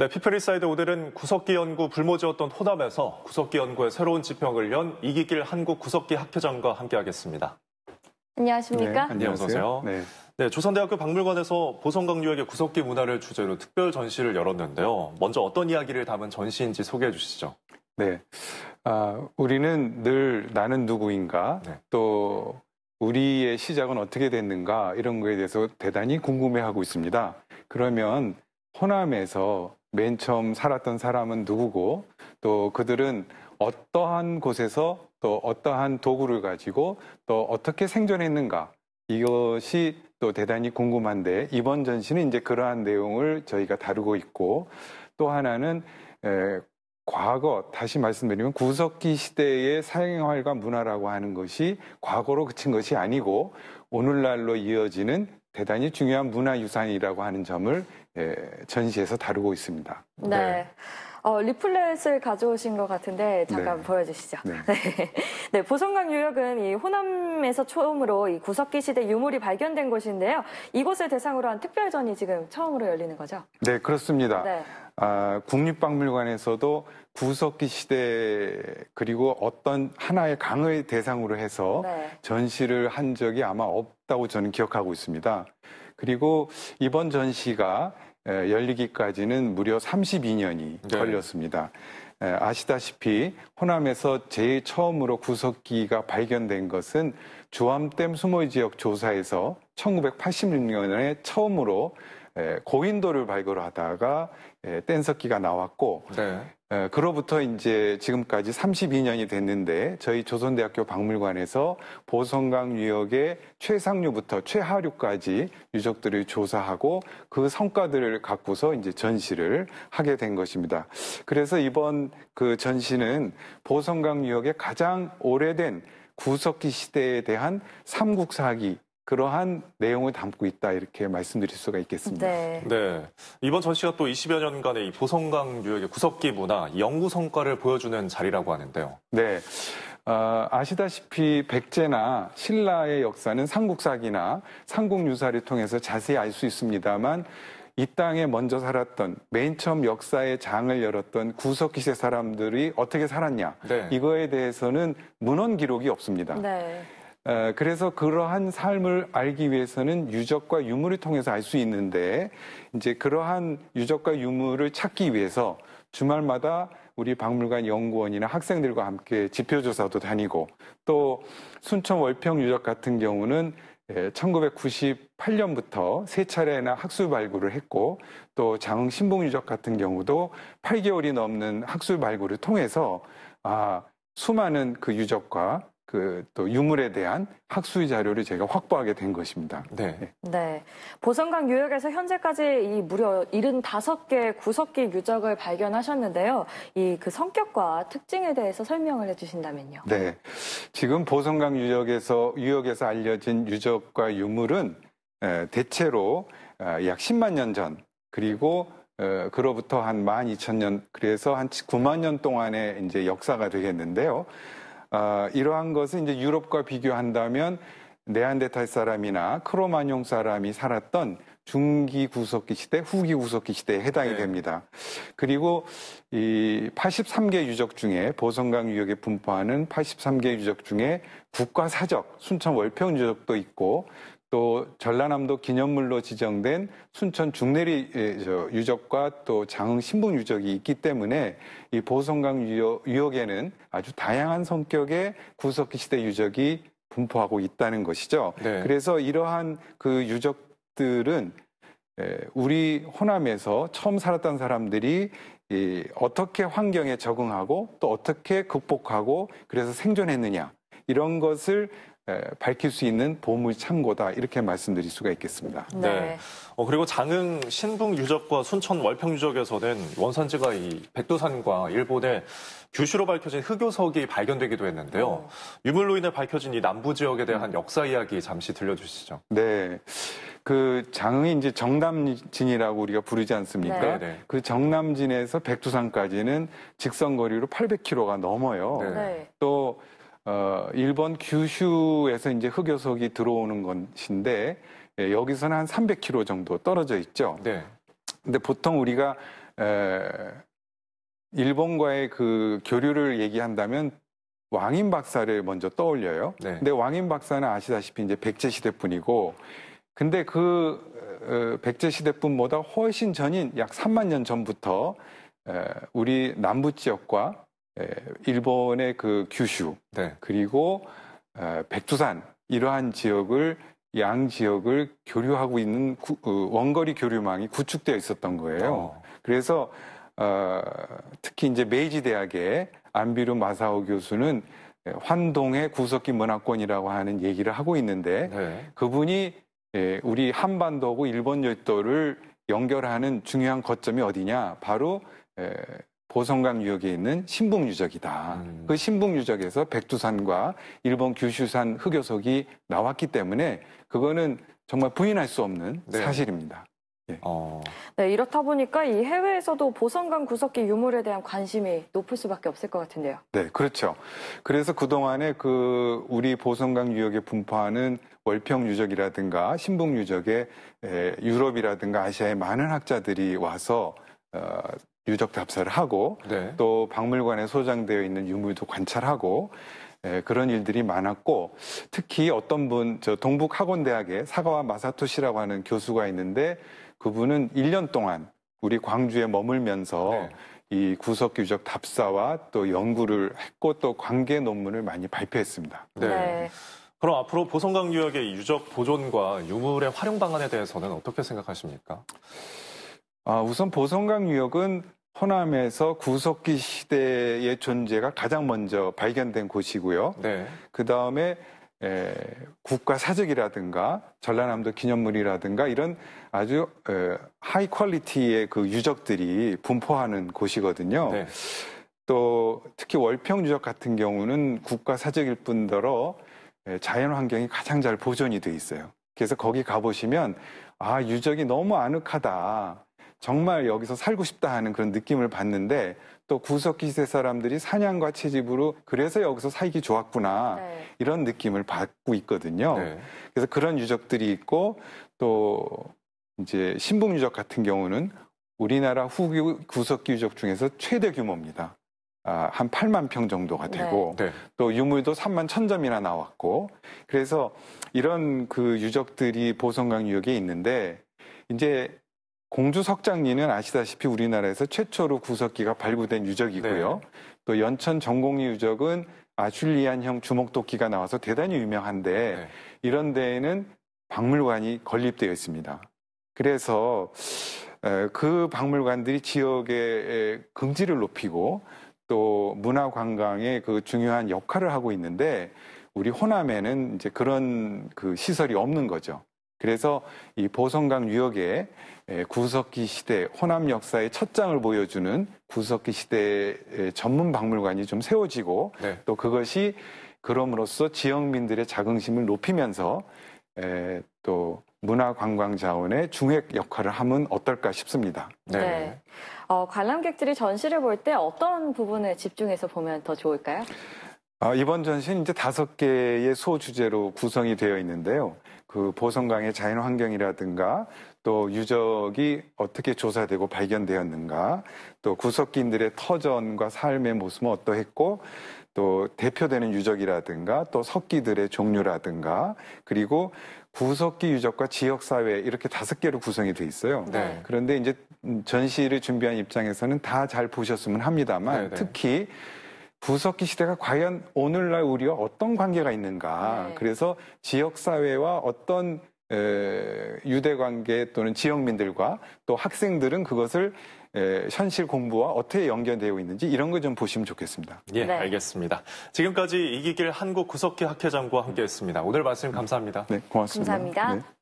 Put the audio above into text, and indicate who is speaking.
Speaker 1: 네, 피프리사이드 오늘은 구석기 연구 불모지였던 호남에서 구석기 연구의 새로운 지평을 연 이기길 한국 구석기 학회장과 함께하겠습니다.
Speaker 2: 안녕하십니까? 네, 안녕하세요.
Speaker 1: 네. 네, 조선대학교 박물관에서 보성강 유역의 구석기 문화를 주제로 특별 전시를 열었는데요. 먼저 어떤 이야기를 담은 전시인지 소개해 주시죠. 네, 아, 우리는 늘 나는 누구인가 네. 또 우리의 시작은 어떻게
Speaker 3: 됐는가 이런 거에 대해서 대단히 궁금해하고 있습니다. 그러면 호남에서 맨 처음 살았던 사람은 누구고 또 그들은 어떠한 곳에서 또 어떠한 도구를 가지고 또 어떻게 생존했는가 이것이 또 대단히 궁금한데 이번 전시는 이제 그러한 내용을 저희가 다루고 있고 또 하나는 에, 과거 다시 말씀드리면 구석기 시대의 사생활과 문화라고 하는 것이 과거로 그친 것이 아니고 오늘날로 이어지는 대단히 중요한 문화유산이라고 하는 점을 예, 전시해서 다루고
Speaker 2: 있습니다. 네. 네. 어, 리플렛을 가져오신 것 같은데 잠깐 네. 보여주시죠. 네. 네. 보성강 유역은 이 호남에서 처음으로 이 구석기 시대 유물이 발견된 곳인데요. 이곳을 대상으로 한 특별전이 지금 처음으로 열리는 거죠?
Speaker 3: 네, 그렇습니다. 네. 아, 국립박물관에서도 구석기 시대 그리고 어떤 하나의 강의 대상으로 해서 네. 전시를 한 적이 아마 없다고 저는 기억하고 있습니다. 그리고 이번 전시가 예, 열리기까지는 무려 32년이 네. 걸렸습니다. 예, 아시다시피 호남에서 제일 처음으로 구석기가 발견된 것은 주암댐 수모 지역 조사에서 1986년에 처음으로 예, 고인돌을 발굴하다가 뗀석기가 나왔고 네. 예, 그로부터 이제 지금까지 32년이 됐는데 저희 조선대학교 박물관에서 보성강 유역의 최상류부터 최하류까지 유적들을 조사하고 그 성과들을 갖고서 이제 전시를 하게 된 것입니다. 그래서 이번 그 전시는 보성강 유역의 가장 오래된 구석기 시대에 대한 삼국사기 그러한
Speaker 1: 내용을 담고 있다 이렇게 말씀드릴 수가 있겠습니다. 네. 네. 이번 전시가 또 20여 년간의 보성강 유역의 구석기 문화, 연구 성과를 보여주는 자리라고 하는데요. 네.
Speaker 3: 어, 아시다시피 백제나 신라의 역사는 삼국사기나 삼국유사를 통해서 자세히 알 수 있습니다만 이 땅에 먼저 살았던 맨 처음 역사의 장을 열었던 구석기 세 사람들이 어떻게 살았냐 네. 이거에 대해서는 문헌 기록이 없습니다. 네. 그래서 그러한 삶을 알기 위해서는 유적과 유물을 통해서 알 수 있는데 이제 그러한 유적과 유물을 찾기 위해서 주말마다 우리 박물관 연구원이나 학생들과 함께 지표조사도 다니고 또 순천 월평 유적 같은 경우는 1998년부터 세 차례나 학술 발굴을 했고 또 장흥 신봉 유적 같은 경우도 8개월이 넘는 학술 발굴을 통해서 아 수많은 그 유적과 그또 유물에 대한 학술 자료를 제가 확보하게 된 것입니다. 네. 예.
Speaker 2: 네. 보성강 유역에서 현재까지 이 무려 75개 구석기 유적을 발견하셨는데요. 이 그 성격과 특징에 대해서 설명을 해 주신다면요.
Speaker 3: 네. 지금 보성강 유역에서 유역에서 알려진 유적과 유물은 대체로 아, 약 10만 년 전 그리고 어, 그로부터 한 12,000년 그래서 한 9만 년 동안의 이제 역사가 되겠는데요. 아, 이러한 것은 이제 유럽과 비교한다면 네안데탈 사람이나 크로마뇽 사람이 살았던 중기 구석기 시대, 후기 구석기 시대에 해당이 네. 됩니다. 그리고 이 83개 유적 중에 보성강 유역에 분포하는 83개 유적 중에 국가 사적, 순천 월평 유적도 있고 또 전라남도 기념물로 지정된 순천 중내리 예, 유적과 또 장흥 신분 유적이 있기 때문에 이 보성강 유역, 에는 아주 다양한 성격의 구석기 시대 유적이 분포하고 있다는 것이죠. 네. 그래서 이러한 그 유적들은 예, 우리 호남에서 처음 살았던 사람들이 어떻게 환경에 적응하고 또 어떻게 극복하고 그래서 생존했느냐 이런 것을 밝힐 수 있는 보물 참고다 이렇게
Speaker 1: 말씀드릴 수가 있겠습니다. 네. 네. 어, 그리고 장흥 신북 유적과 순천 월평 유적에서는 원산지가 이 백두산과 일본의 규슈로 밝혀진 흑요석이 발견되기도 했는데요. 음. 유물로 인해 밝혀진 이 남부 지역에 대한 역사 이야기 잠시 들려주시죠. 네. 그 장흥이 이제 정남진이라고 우리가 부르지
Speaker 3: 않습니까? 네. 네. 그 정남진에서 백두산까지는 직선 거리로 800km가 넘어요. 네. 네. 또 어, 일본 규슈에서 이제 흑요석이 들어오는 것인데 예, 여기서는 한 300km 정도 떨어져 있죠. 네. 근데 보통 우리가 에, 일본과의 그 교류를 얘기한다면 왕인 박사를 먼저 떠올려요. 네. 근데 왕인 박사는 아시다시피 이제 백제 시대뿐이고 근데 그 어, 백제 시대뿐보다 훨씬 전인 약 3만 년 전부터 에, 우리 남부 지역과 예, 일본의 그 규슈 네. 그리고 어, 백두산 이러한 지역을 양 지역을 교류하고 있는 어, 원거리 교류망이 구축되어 있었던 거예요. 어. 그래서 어, 특히 이제 메이지 대학의 안비루 마사오 교수는 예, 환동의 구석기 문화권이라고 하는 얘기를 하고 있는데 네. 그분이 예, 우리 한반도하고 일본 열도를 연결하는 중요한 거점이 어디냐? 바로 보성강 유역에 있는 신북 유적이다. 음. 그 신북 유적에서 백두산과 일본 규슈산 흑요석이 나왔기 때문에 그거는 정말 부인할 수 없는 네. 사실입니다. 예. 어...
Speaker 2: 네, 이렇다 보니까 이 해외에서도 보성강 구석기 유물에 대한 관심이 높을 수밖에 없을 것 같은데요.
Speaker 3: 네, 그렇죠. 그래서 그동안에 그 우리 보성강 유역에 분포하는 월평 유적이라든가 신북 유적에 유럽이라든가 아시아의 많은 학자들이 와서 어, 유적 답사를 하고 네. 또 박물관에 소장되어 있는 유물도 관찰하고 예, 그런 일들이 많았고 특히 어떤 분저 동북학원대학에 사과와마사토씨라고 하는 교수가 있는데 그분은 1년 동안 우리 광주에 머물면서 네. 이 구석 유적 답사와 또 연구를 했고 또 관계
Speaker 1: 논문을 많이 발표했습니다. 네. 네. 그럼 앞으로 보성강 유역의 유적 보존과 유물의 활용 방안에 대해서는 어떻게 생각하십니까? 아, 우선 보성강
Speaker 3: 유역은 호남에서 구석기 시대의 존재가 가장 먼저 발견된 곳이고요. 네. 그 다음에 국가 사적이라든가 전라남도 기념물이라든가 이런 아주 에, 하이 퀄리티의 그 유적들이 분포하는 곳이거든요. 네. 또 특히 월평 유적 같은 경우는 국가 사적일 뿐더러 에, 자연 환경이 가장 잘 보존이 돼 있어요. 그래서 거기 가보시면 아 유적이 너무 아늑하다. 정말 여기서 살고 싶다 하는 그런 느낌을 받는데 또 구석기세 사람들이 사냥과 채집으로 그래서 여기서 살기 좋았구나 네. 이런 느낌을 받고 있거든요. 네. 그래서 그런 유적들이 있고 또 이제 신봉 유적 같은 경우는 우리나라 후기 구석기 유적 중에서 최대 규모입니다. 아, 한 8만 평 정도가 네. 되고 네. 또 유물도 3만 1천점이나 나왔고 그래서 이런 그 유적들이 보성강 유역에 있는데 이제 공주 석장리는 아시다시피 우리나라에서 최초로 구석기가 발굴된 유적이고요. 네. 또 연천 전공리 유적은 아슐리안형 주먹도끼가 나와서 대단히 유명한데 네. 이런 데에는 박물관이 건립되어 있습니다. 그래서 그 박물관들이 지역의 긍지를 높이고 또 문화 관광의 그 중요한 역할을 하고 있는데 우리 호남에는 이제 그런 그 시설이 없는 거죠. 그래서 이 보성강 유역에 예, 구석기 시대 호남 역사의 첫 장을 보여주는 구석기 시대 전문 박물관이 좀 세워지고 네. 또 그것이 그럼으로써 지역민들의 자긍심을 높이면서 에, 예, 또 문화 관광 자원의 중핵 역할을 하면 어떨까 싶습니다. 네.
Speaker 2: 네. 어, 관람객들이 전시를 볼 때 어떤 부분에 집중해서 보면 더 좋을까요?
Speaker 3: 아, 이번 전시는 이제 다섯 개의 소주제로 구성이 되어 있는데요. 그 보성강의 자연 환경이라든가 또 유적이 어떻게 조사되고 발견되었는가 또 구석기인들의 터전과 삶의 모습은 어떠했고 또 대표되는 유적이라든가 또 석기들의 종류라든가 그리고 구석기 유적과 지역사회 이렇게 다섯 개로 구성이 돼 있어요. 네. 네. 그런데 이제 전시를 준비한 입장에서는 다 잘 보셨으면 합니다만 네네. 네. 특히 구석기 시대가 과연 오늘날 우리와 어떤 관계가 있는가. 네. 그래서 지역사회와 어떤 에, 유대 관계 또는 지역민들과 또 학생들은 그것을 에,
Speaker 1: 현실 공부와 어떻게 연결되고 있는지 이런 걸 좀 보시면 좋겠습니다. 예, 네. 알겠습니다. 지금까지 이기길 한국 구석기 학회장과 함께했습니다. 오늘 말씀 감사합니다. 네, 고맙습니다.
Speaker 2: 감사합니다. 네.